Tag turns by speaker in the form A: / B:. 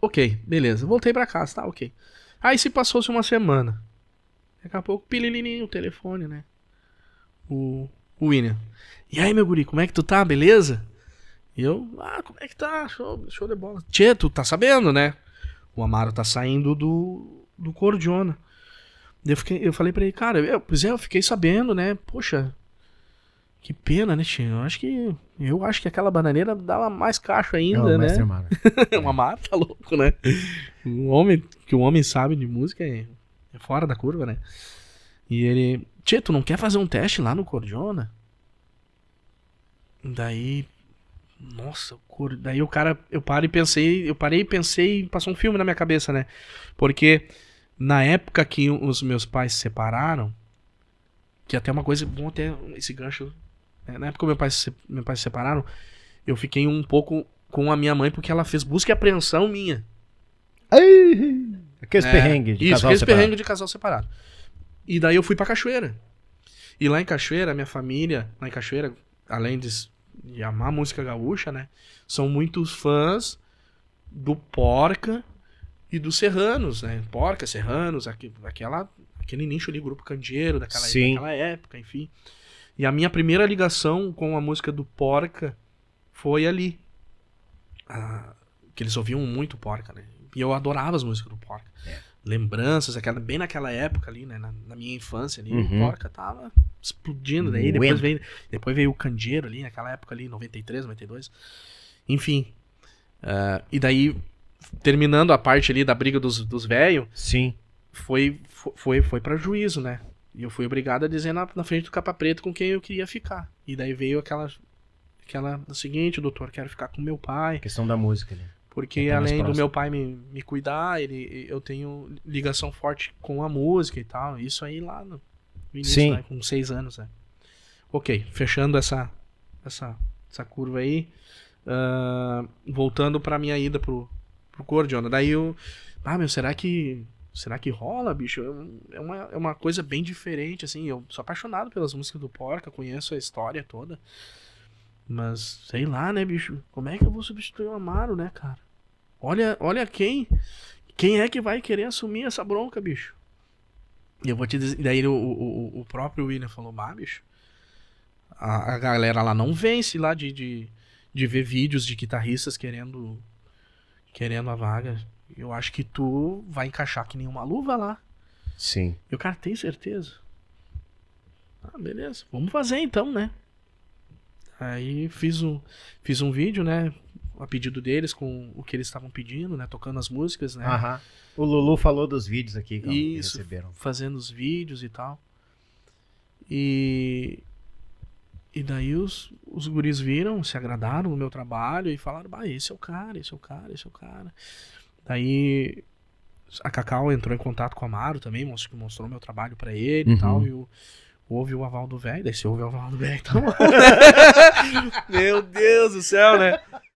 A: Ok, beleza. Voltei para casa, tá? Ok. Aí se passou-se uma semana. Daqui a pouco, pililininho, o telefone, né? O, o William. E aí, meu guri, como é que tu tá? Beleza? E eu, ah, como é que tá? Show, show de bola. Tchê, tu tá sabendo, né? O Amaro tá saindo do, do Cordiona. Eu, fiquei, eu falei pra ele, cara, eu, pois é, eu fiquei sabendo, né? Poxa, que pena, né, Tinho? Eu acho que. Eu acho que aquela bananeira dava mais cacho é, ainda, é né? Mara. uma Mara tá louco, né? Um homem que o um homem sabe de música é, é, fora da curva, né? E ele. Tchê tu não quer fazer um teste lá no Cordiona? Daí. Nossa, cor... daí o cara. Eu parei e pensei. Eu parei e pensei. Passou um filme na minha cabeça, né? Porque na época que os meus pais se separaram. Que é até uma coisa. Bom até esse gancho é, na época que meu pai se, meu pai se separaram, eu fiquei um pouco com a minha mãe porque ela fez busca e apreensão minha. Ai,
B: aqueles é, perrengue de isso, casal aqueles separado. perrengue
A: de casal separado. E daí eu fui pra Cachoeira. E lá em Cachoeira, minha família, lá em Cachoeira, além de, de amar música gaúcha, né? São muitos fãs do Porca e dos Serranos, né? Porca, Serranos, aqu, aquela, aquele nicho ali, Grupo Candeeiro, daquela, daquela época, enfim. E a minha primeira ligação com a música do Porca foi ali. Ah, que eles ouviam muito Porca, né? E eu adorava as músicas do Porca. É. Lembranças, aquela, bem naquela época ali, né? Na, na minha infância ali, uhum. o Porca tava explodindo. Daí depois veio, depois veio o Candeeiro ali, naquela época ali, 93, 92. Enfim. Uh, e daí, terminando a parte ali da briga dos, dos velhos. Sim. Foi, foi, foi para juízo, né? E eu fui obrigado a dizer na, na frente do capa Preto com quem eu queria ficar. E daí veio aquela aquela o seguinte, doutor, quero ficar com meu pai. Questão da música, né? Porque é além do meu pai me, me cuidar, ele, eu tenho ligação forte com a música e tal. Isso aí lá no início, Sim. Né? com seis anos, né? Ok, fechando essa, essa, essa curva aí, uh, voltando pra minha ida pro, pro Cordiona. Daí eu, ah, meu, será que será que rola, bicho? É, é uma, é uma coisa bem diferente, assim. Eu sou apaixonado pelas músicas do Porca, conheço a história toda. Mas, sei lá, né, bicho? Como é que eu vou substituir o Amaro, né, cara? Olha, olha quem. Quem é que vai querer assumir essa bronca, bicho? E eu vou te dizer. Daí o, o, o próprio William falou: Bah, bicho. A, a galera lá não vence lá de, de, de ver vídeos de guitarristas querendo querendo a vaga, eu acho que tu vai encaixar que nenhuma luva lá. Sim. E o cara tem certeza. Ah, beleza. Vamos fazer então, né? Aí fiz um, fiz um vídeo, né? A pedido deles, com o que eles estavam pedindo, né? Tocando as músicas, né? Aham. O Lulu falou dos vídeos aqui que Isso, receberam. Fazendo os vídeos e tal. E e daí os, os guris viram, se agradaram no meu trabalho e falaram: bah, esse é o cara, esse é o cara, esse é o cara. Daí a Cacau entrou em contato com o Amaro também, mostrou, mostrou meu trabalho para ele uhum. e tal. E o, houve o aval do velho, daí se houve o aval do velho, então. Meu Deus do céu, né?